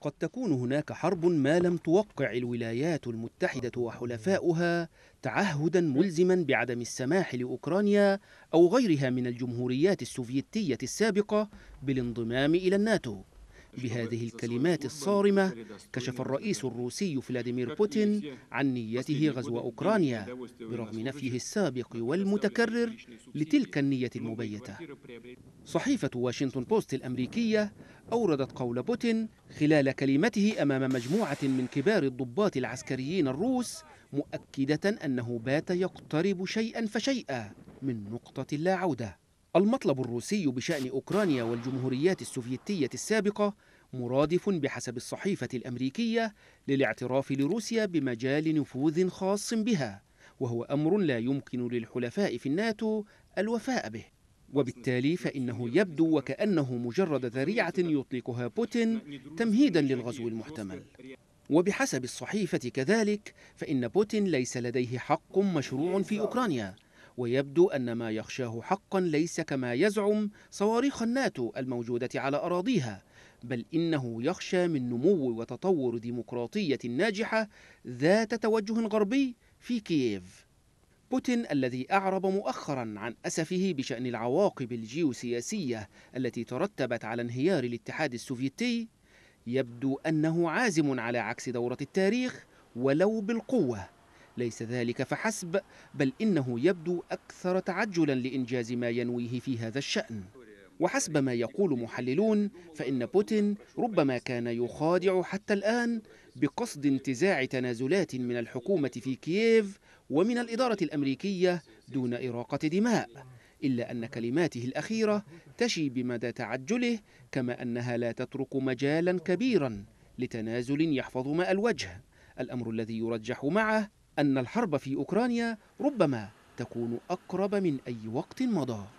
قد تكون هناك حرب ما لم توقع الولايات المتحدة وحلفاؤها تعهدا ملزما بعدم السماح لأوكرانيا أو غيرها من الجمهوريات السوفيتية السابقة بالانضمام إلى الناتو بهذه الكلمات الصارمة كشف الرئيس الروسي فلاديمير بوتين عن نيته غزو أوكرانيا برغم نفيه السابق والمتكرر لتلك النية المبيتة صحيفة واشنطن بوست الأمريكية أوردت قول بوتين خلال كلمته أمام مجموعة من كبار الضباط العسكريين الروس مؤكدة أنه بات يقترب شيئا فشيئا من نقطة لا عودة المطلب الروسي بشأن أوكرانيا والجمهوريات السوفيتية السابقة مرادف بحسب الصحيفة الأمريكية للاعتراف لروسيا بمجال نفوذ خاص بها وهو أمر لا يمكن للحلفاء في الناتو الوفاء به وبالتالي فإنه يبدو وكأنه مجرد ذريعة يطلقها بوتين تمهيدا للغزو المحتمل وبحسب الصحيفة كذلك فإن بوتين ليس لديه حق مشروع في أوكرانيا ويبدو أن ما يخشاه حقا ليس كما يزعم صواريخ الناتو الموجودة على أراضيها بل إنه يخشى من نمو وتطور ديمقراطية ناجحة ذات توجه غربي في كييف بوتين الذي أعرب مؤخرا عن أسفه بشأن العواقب الجيوسياسية التي ترتبت على انهيار الاتحاد السوفيتي يبدو أنه عازم على عكس دورة التاريخ ولو بالقوة ليس ذلك فحسب بل إنه يبدو أكثر تعجلا لإنجاز ما ينويه في هذا الشأن وحسب ما يقول محللون فإن بوتين ربما كان يخادع حتى الآن بقصد انتزاع تنازلات من الحكومة في كييف ومن الإدارة الأمريكية دون إراقة دماء إلا أن كلماته الأخيرة تشي بمدى تعجله كما أنها لا تترك مجالا كبيرا لتنازل يحفظ ماء الوجه الأمر الذي يرجح معه أن الحرب في أوكرانيا ربما تكون أقرب من أي وقت مضى